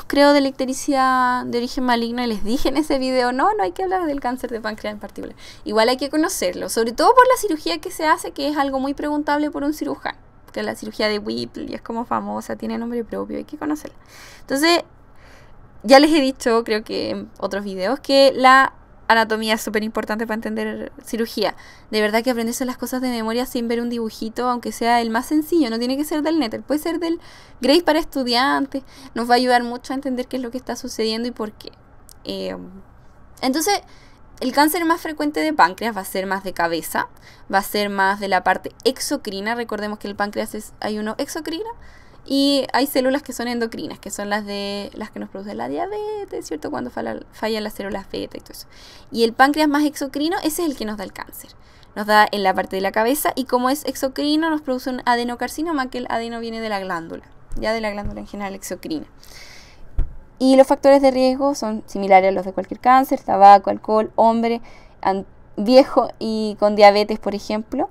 creo, de electricidad de origen maligno y les dije en ese video, no, no hay que hablar del cáncer de páncreas en particular. Igual hay que conocerlo, sobre todo por la cirugía que se hace, que es algo muy preguntable por un cirujano, porque la cirugía de Whipple es como famosa, tiene nombre propio, hay que conocerla. Entonces, ya les he dicho, creo que en otros videos, que la anatomía es súper importante para entender cirugía. De verdad que aprenderse las cosas de memoria sin ver un dibujito, aunque sea el más sencillo, no tiene que ser del Netter, puede ser del Grace para estudiantes, nos va a ayudar mucho a entender qué es lo que está sucediendo y por qué. Eh, entonces, el cáncer más frecuente de páncreas va a ser más de cabeza, va a ser más de la parte exocrina, recordemos que el páncreas es, hay uno exocrina y hay células que son endocrinas, que son las de las que nos producen la diabetes, ¿cierto? Cuando falla, fallan las células beta y todo eso. Y el páncreas más exocrino, ese es el que nos da el cáncer. Nos da en la parte de la cabeza y como es exocrino nos produce un adenocarcinoma, que el adeno viene de la glándula, ya de la glándula en general exocrina. Y los factores de riesgo son similares a los de cualquier cáncer, tabaco, alcohol, hombre, viejo y con diabetes, por ejemplo,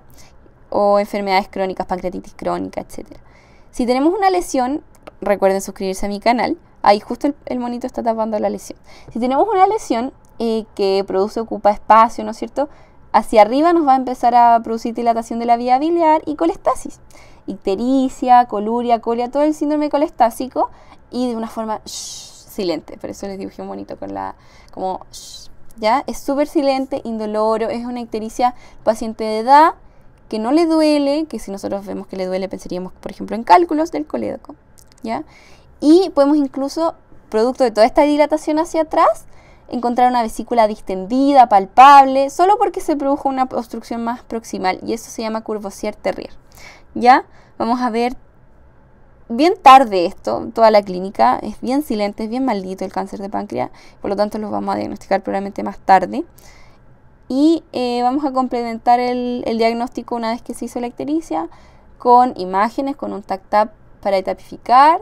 o enfermedades crónicas, pancreatitis crónica, etcétera. Si tenemos una lesión, recuerden suscribirse a mi canal. Ahí justo el, monito está tapando la lesión. Si tenemos una lesión eh, que produce, ocupa espacio, ¿no es cierto? Hacia arriba nos va a empezar a producir dilatación de la vía biliar y colestasis. Ictericia, coluria, colia, todo el síndrome colestásico y de una forma silente. Por eso les dibujé un monito con la. como. ¿ya? Es súper silente, indoloro, es una ictericia paciente de edad que no le duele, que si nosotros vemos que le duele pensaríamos, por ejemplo, en cálculos del colédoco, ¿ya? Y podemos incluso, producto de toda esta dilatación hacia atrás, encontrar una vesícula distendida, palpable, solo porque se produjo una obstrucción más proximal y eso se llama curvosear Terrier. Ya vamos a ver bien tarde esto, toda la clínica es bien silente, es bien maldito el cáncer de páncreas, por lo tanto lo vamos a diagnosticar probablemente más tarde. Y eh, vamos a complementar el, diagnóstico una vez que se hizo la ictericia con imágenes, con un TAC-TAP para etapificar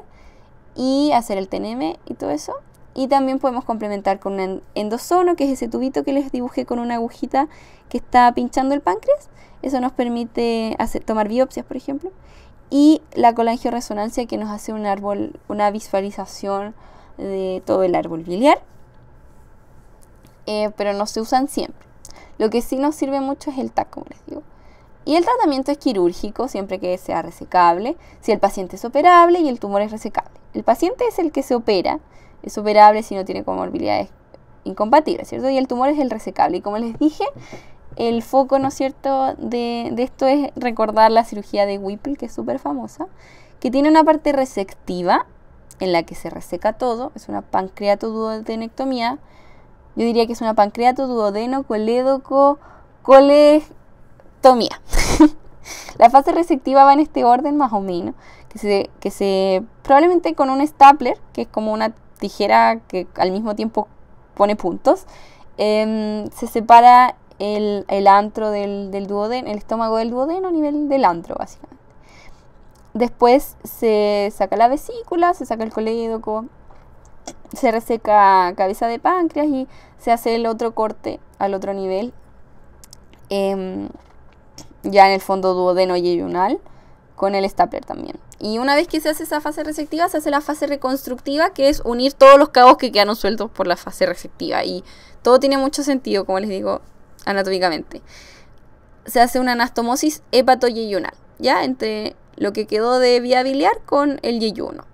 y hacer el TNM y todo eso. Y también podemos complementar con un endosono, que es ese tubito que les dibujé con una agujita que está pinchando el páncreas. Eso nos permite hacer, tomar biopsias, por ejemplo. Y la colangioresonancia que nos hace un árbol, una visualización de todo el árbol biliar. Eh, pero no se usan siempre. Lo que sí nos sirve mucho es el TAC, como les digo. Y el tratamiento es quirúrgico, siempre que sea resecable, si el paciente es operable y el tumor es resecable. El paciente es el que se opera, es operable si no tiene comorbilidades incompatibles, ¿cierto? Y el tumor es el resecable. Y como les dije, el foco, ¿no es cierto?, de, esto es recordar la cirugía de Whipple, que es súper famosa, que tiene una parte resectiva en la que se reseca todo, es una pancreatoduodenectomía yo diría que es una pancreato, duodeno, colédoco, colectomía. la fase receptiva va en este orden más o menos, que se, que se probablemente con un stapler, que es como una tijera que al mismo tiempo pone puntos, em, se separa el, el antro del, del, duodeno, el estómago del duodeno a nivel del antro, básicamente. Después se saca la vesícula, se saca el colédoco, se reseca cabeza de páncreas y se hace el otro corte al otro nivel, em, ya en el fondo duodeno yeyunal, con el stapler también. Y una vez que se hace esa fase receptiva, se hace la fase reconstructiva, que es unir todos los cabos que quedaron sueltos por la fase receptiva. Y todo tiene mucho sentido, como les digo, anatómicamente. Se hace una anastomosis hepatoyeyunal, ya entre lo que quedó de vía biliar con el yeyuno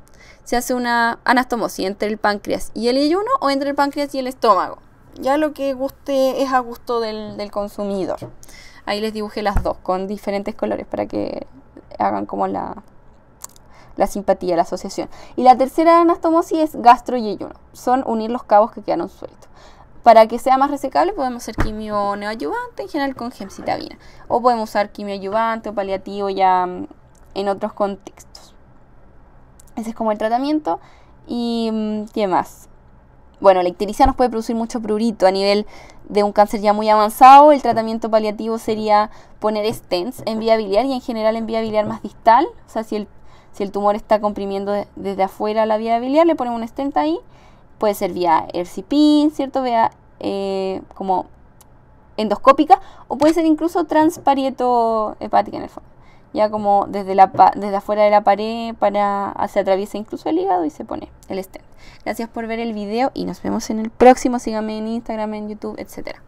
se hace una anastomosis entre el páncreas y el ayuno o entre el páncreas y el estómago. Ya lo que guste es a gusto del, consumidor. Ahí les dibujé las dos con diferentes colores para que hagan como la, la simpatía, la asociación. Y la tercera anastomosis es gastro y ayuno. Son unir los cabos que quedaron sueltos. Para que sea más resecable podemos hacer quimio neoayuvante, en general con gemcitabina. O podemos usar quimio o paliativo ya mm, en otros contextos. Ese es como el tratamiento. ¿Y mm, qué más? Bueno, la ictericia nos puede producir mucho prurito a nivel de un cáncer ya muy avanzado. El tratamiento paliativo sería poner stents en vía biliar y en general en vía biliar más distal. O sea, si el, si el tumor está comprimiendo desde afuera la vía biliar, le ponemos un stent ahí. Puede ser vía RCP, ¿cierto? Vía eh, como endoscópica o puede ser incluso transparieto hepática en el fondo ya como desde, la, desde afuera de la pared para ah, se atraviesa incluso el hígado y se pone el stent. Gracias por ver el video y nos vemos en el próximo. Síganme en Instagram, en YouTube, etcétera.